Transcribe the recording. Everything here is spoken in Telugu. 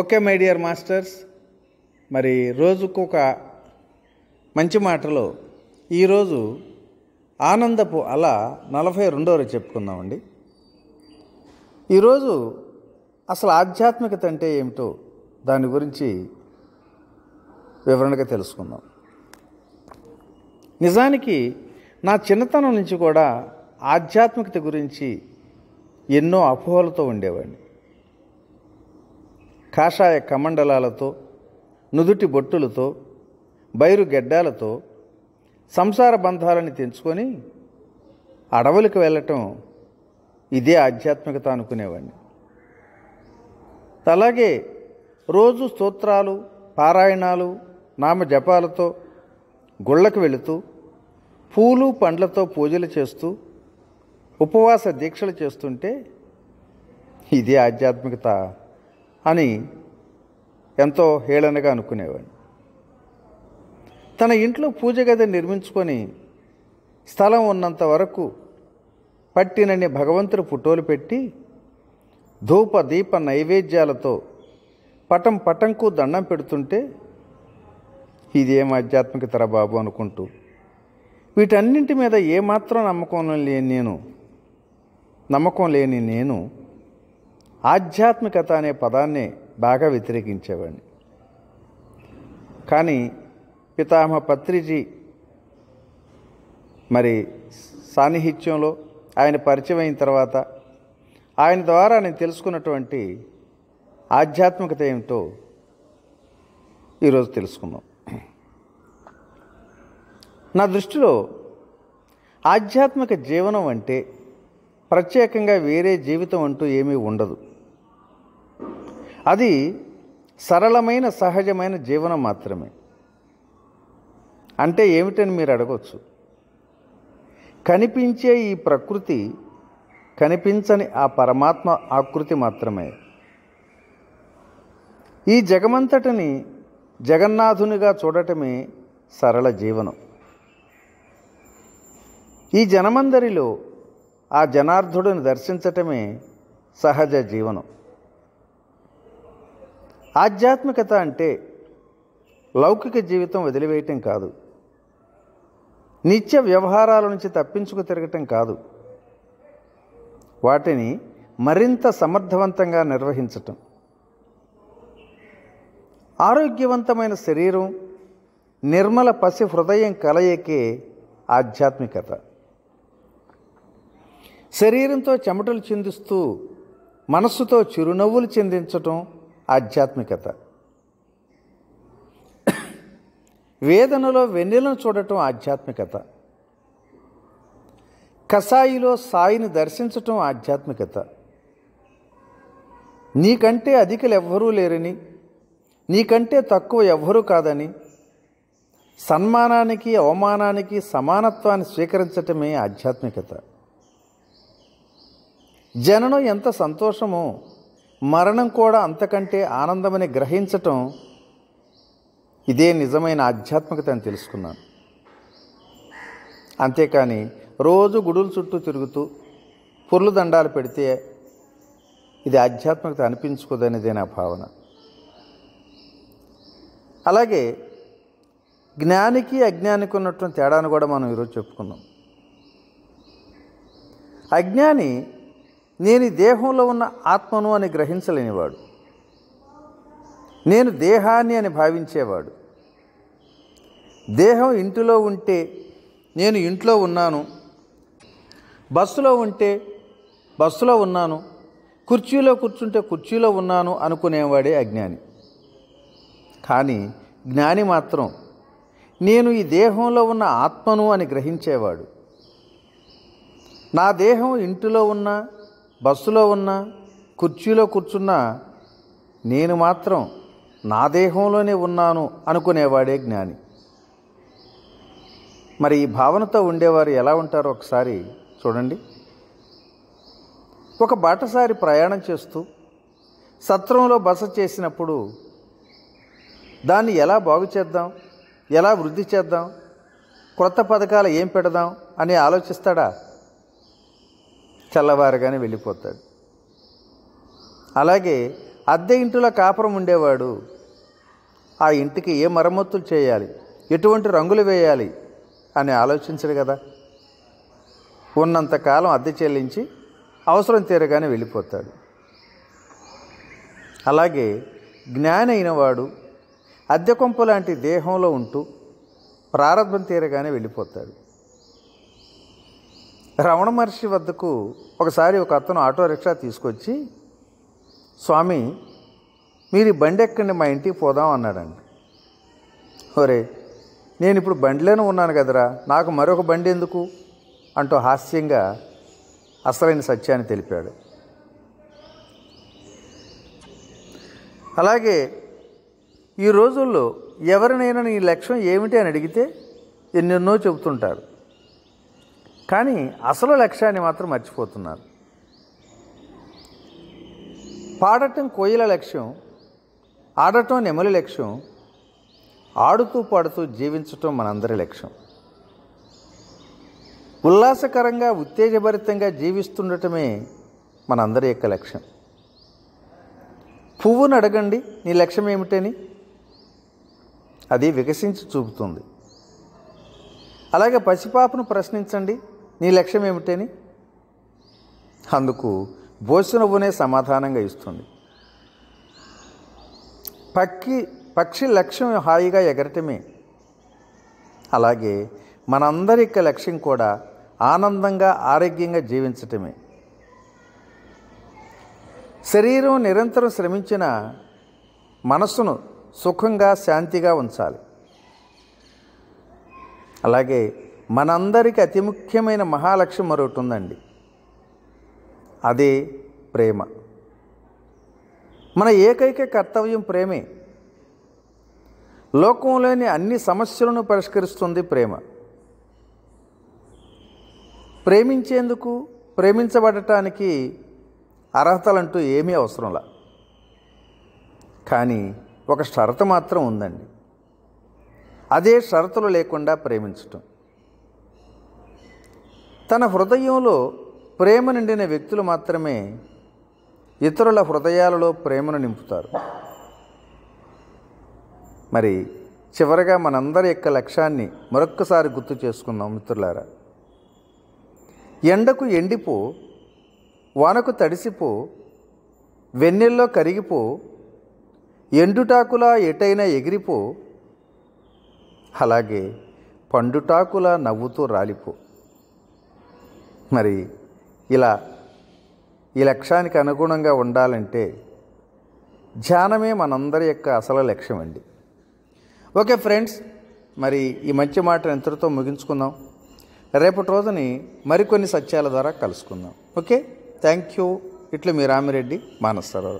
ఓకే మై డియర్ మాస్టర్స్ మరి రోజుకొక మంచి మాటలో ఈరోజు ఆనందపు అల నలభై రెండో రోజు చెప్పుకుందామండి ఈరోజు అసలు ఆధ్యాత్మికత అంటే ఏమిటో దాని గురించి వివరణగా తెలుసుకుందాం నిజానికి నా చిన్నతనం నుంచి కూడా ఆధ్యాత్మికత గురించి ఎన్నో అపోహలతో ఉండేవాడిని కాషాయ కమండలాలతో నుదుటి బొట్టులతో బైరు గెడ్డాలతో సంసార బంధాలని తెంచుకొని అడవులకు వెళ్ళటం ఇదే ఆధ్యాత్మికత అనుకునేవాడిని అలాగే రోజు స్తోత్రాలు పారాయణాలు నామజపాలతో గుళ్ళకు వెళుతూ పూలు పండ్లతో పూజలు చేస్తూ ఉపవాస దీక్షలు చేస్తుంటే ఇదే ఆధ్యాత్మికత అని ఎంతో హేళనగా అనుకునేవాడిని తన ఇంట్లో పూజ గది నిర్మించుకొని స్థలం ఉన్నంత వరకు పట్టినని భగవంతుడు ఫోటోలు పెట్టి ధూప దీప నైవేద్యాలతో పటం పటంకు దండం పెడుతుంటే ఇదేం ఆధ్యాత్మికతర బాబు అనుకుంటూ వీటన్నింటి మీద ఏమాత్రం నమ్మకం లేని నేను నమ్మకం లేని నేను ఆధ్యాత్మికత అనే పదాన్ని బాగా వ్యతిరేకించేవాడిని కానీ పితామహ పత్రిజీ మరి సాన్నిహిత్యంలో ఆయన పరిచయం అయిన తర్వాత ఆయన ద్వారా నేను తెలుసుకున్నటువంటి ఆధ్యాత్మికత ఏమిటో ఈరోజు తెలుసుకుందాం నా దృష్టిలో ఆధ్యాత్మిక జీవనం అంటే ప్రత్యేకంగా వేరే జీవితం అంటూ ఏమీ ఉండదు అది సరళమైన సహజమైన జీవనం మాత్రమే అంటే ఏమిటని మీరు అడగవచ్చు కనిపించే ఈ ప్రకృతి కనిపించని ఆ పరమాత్మ ఆకృతి మాత్రమే ఈ జగమంతటిని జగన్నాథునిగా చూడటమే సరళ జీవనం ఈ జనమందరిలో ఆ జనార్థుడిని దర్శించటమే సహజ జీవనం ఆధ్యాత్మికత అంటే లౌకిక జీవితం వదిలివేయటం కాదు నిత్య వ్యవహారాల నుంచి తప్పించుకు తిరగటం కాదు వాటిని మరింత సమర్థవంతంగా నిర్వహించటం ఆరోగ్యవంతమైన శరీరం నిర్మల పసి హృదయం కలయికే ఆధ్యాత్మికత శరీరంతో చెమటలు చెందిస్తూ మనస్సుతో చిరునవ్వులు చెందించటం ఆధ్యాత్మికత వేదనలో వెన్నెలను చూడటం ఆధ్యాత్మికత కసాయిలో సాయిని దర్శించటం ఆధ్యాత్మికత నీకంటే అధికలు ఎవ్వరూ లేరని నీకంటే తక్కువ ఎవ్వరూ కాదని సన్మానానికి అవమానానికి సమానత్వాన్ని స్వీకరించటమే ఆధ్యాత్మికత జననం ఎంత సంతోషమో మరణం కూడా అంతకంటే ఆనందమని గ్రహించటం ఇదే నిజమైన ఆధ్యాత్మికత అని తెలుసుకున్నాను అంతేకాని రోజు గుడుల చుట్టూ తిరుగుతూ పుర్లు దండాలు పెడితే ఇది ఆధ్యాత్మికత అనిపించుకోదనేదే నా భావన అలాగే జ్ఞానికి అజ్ఞానికి ఉన్నటువంటి తేడాను కూడా మనం ఈరోజు చెప్పుకున్నాం అజ్ఞాని నేను ఈ దేహంలో ఉన్న ఆత్మను అని గ్రహించలేనివాడు నేను దేహాన్ని అని భావించేవాడు దేహం ఇంటిలో ఉంటే నేను ఇంట్లో ఉన్నాను బస్సులో ఉంటే బస్సులో ఉన్నాను కుర్చీలో కూర్చుంటే కుర్చీలో ఉన్నాను అనుకునేవాడే అజ్ఞాని కానీ జ్ఞాని మాత్రం నేను ఈ దేహంలో ఉన్న ఆత్మను అని గ్రహించేవాడు నా దేహం ఇంటిలో ఉన్నా బస్సులో ఉన్న కుర్చీలో కూర్చున్న నేను మాత్రం నా దేహంలోనే ఉన్నాను అనుకునేవాడే జ్ఞాని మరి ఈ భావనతో ఉండేవారు ఎలా ఉంటారో ఒకసారి చూడండి ఒక బాటసారి ప్రయాణం చేస్తూ సత్రంలో బస చేసినప్పుడు దాన్ని ఎలా బాగు చేద్దాం ఎలా వృద్ధి చేద్దాం క్రొత్త పథకాలు ఏం పెడదాం అని ఆలోచిస్తాడా తెల్లవారుగానే వెళ్ళిపోతాడు అలాగే అద్దె ఇంటిలో కాపురం ఉండేవాడు ఆ ఇంటికి ఏ మరమ్మతులు చేయాలి ఎటువంటి రంగులు వేయాలి అని ఆలోచించడు కదా ఉన్నంతకాలం అద్దె చెల్లించి అవసరం తీరగానే వెళ్ళిపోతాడు అలాగే జ్ఞాని అయినవాడు అద్దె కొంపు లాంటి దేహంలో ఉంటూ ప్రారంభం తీరగానే వెళ్ళిపోతాడు రమణ మహర్షి వద్దకు ఒకసారి ఒక అతను ఆటో రిక్షా తీసుకొచ్చి స్వామి మీరు ఈ బండి ఎక్కండి మా ఇంటికి పోదాం అన్నాడండి ఒరే నేను ఇప్పుడు బండిలోనే ఉన్నాను కదరా నాకు మరొక బండి ఎందుకు అంటూ హాస్యంగా అసలైన సత్యాన్ని తెలిపాడు అలాగే ఈ రోజుల్లో ఎవరినైనా నీ లక్ష్యం ఏమిటి అని అడిగితే ఎన్నెన్నో చెబుతుంటారు కానీ అసలు లక్ష్యాన్ని మాత్రం మర్చిపోతున్నారు పాడటం కోయిల లక్ష్యం ఆడటం నెమలి లక్ష్యం ఆడుతూ పాడుతూ జీవించటం మనందరి లక్ష్యం ఉల్లాసకరంగా ఉత్తేజభరితంగా జీవిస్తుండటమే మనందరి యొక్క లక్ష్యం పువ్వును అడగండి నీ లక్ష్యం ఏమిటని అది వికసించి చూపుతుంది అలాగే పసిపాపను ప్రశ్నించండి నీ లక్ష్యం ఏమిటని అందుకు బోసినవ్వునే సమాధానంగా ఇస్తుంది పక్కి పక్షి లక్ష్యం హాయిగా ఎగరటమే అలాగే మనందరి యొక్క లక్ష్యం కూడా ఆనందంగా ఆరోగ్యంగా జీవించటమే శరీరం నిరంతరం శ్రమించిన మనసును సుఖంగా శాంతిగా ఉంచాలి అలాగే మనందరికీ అతి ముఖ్యమైన మహాలక్ష్యం మరొకటి ఉందండి అదే ప్రేమ మన ఏకైక కర్తవ్యం ప్రేమే లోకంలోని అన్ని సమస్యలను పరిష్కరిస్తుంది ప్రేమ ప్రేమించేందుకు ప్రేమించబడటానికి అర్హతలంటూ ఏమీ అవసరంలా కానీ ఒక షరతు మాత్రం ఉందండి అదే షరతులు లేకుండా ప్రేమించటం తన హృదయంలో ప్రేమ నిండిన వ్యక్తులు మాత్రమే ఇతరుల హృదయాలలో ప్రేమను నింపుతారు మరి చివరగా మనందరి యొక్క లక్ష్యాన్ని మరొక్కసారి గుర్తు చేసుకుందాం మిత్రులారా ఎండకు ఎండిపో వానకు తడిసిపో వెన్నెల్లో కరిగిపో ఎండుటాకులా ఎటైనా ఎగిరిపో అలాగే పండుటాకులా నవ్వుతూ రాలిపో మరి ఇలా ఈ లక్ష్యానికి అనుగుణంగా ఉండాలంటే ధ్యానమే మనందరి యొక్క అసలు లక్ష్యం అండి ఓకే ఫ్రెండ్స్ మరి ఈ మంచి మాట ఇంతటితో ముగించుకుందాం రేపటి రోజుని మరికొన్ని సత్యాల ద్వారా కలుసుకుందాం ఓకే థ్యాంక్ యూ ఇట్లు మీ రామిరెడ్డి మానస్తారు